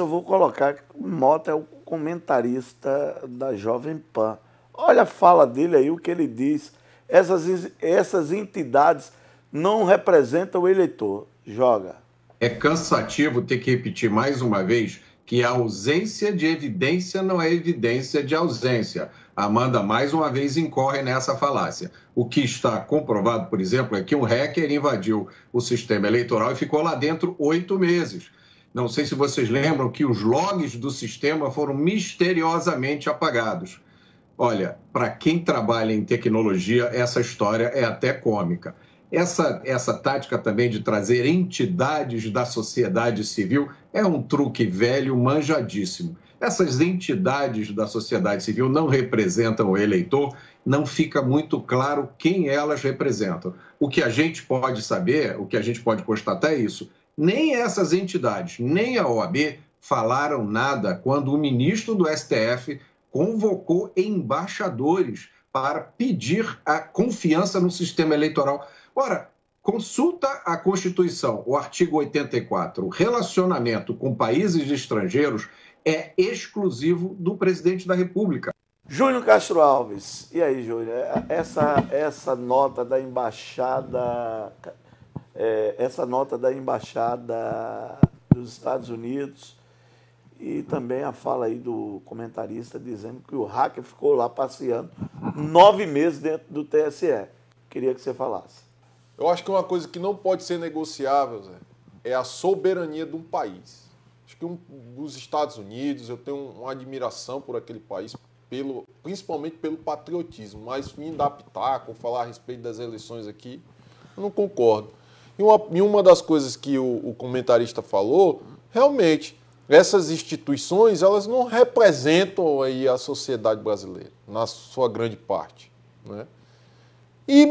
Eu vou colocar que Mota é o comentarista da Jovem Pan. Olha a fala dele aí, o que ele diz. Essas, essas entidades não representam o eleitor. Joga. É cansativo ter que repetir mais uma vez que a ausência de evidência não é evidência de ausência. Amanda, mais uma vez, incorre nessa falácia. O que está comprovado, por exemplo, é que um hacker invadiu o sistema eleitoral e ficou lá dentro oito meses. Não sei se vocês lembram que os logs do sistema foram misteriosamente apagados. Olha, para quem trabalha em tecnologia, essa história é até cômica. Essa, essa tática também de trazer entidades da sociedade civil é um truque velho, manjadíssimo. Essas entidades da sociedade civil não representam o eleitor, não fica muito claro quem elas representam. O que a gente pode saber, o que a gente pode constatar é isso nem essas entidades, nem a OAB falaram nada quando o ministro do STF convocou embaixadores para pedir a confiança no sistema eleitoral. Ora, consulta a Constituição, o artigo 84. O relacionamento com países estrangeiros é exclusivo do presidente da República. Júnior Castro Alves. E aí, Júnior? Essa, essa nota da embaixada essa nota da Embaixada dos Estados Unidos e também a fala aí do comentarista dizendo que o hacker ficou lá passeando nove meses dentro do TSE. Queria que você falasse. Eu acho que uma coisa que não pode ser negociável, Zé, é a soberania de um país. Acho que um, os Estados Unidos, eu tenho uma admiração por aquele país, pelo, principalmente pelo patriotismo, mas me adaptar, com falar a respeito das eleições aqui, eu não concordo. E uma, e uma das coisas que o, o comentarista falou, realmente, essas instituições elas não representam aí a sociedade brasileira, na sua grande parte. Né? E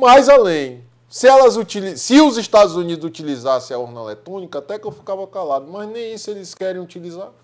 mais além, se, elas utiliz... se os Estados Unidos utilizassem a urna eletrônica, até que eu ficava calado, mas nem isso eles querem utilizar.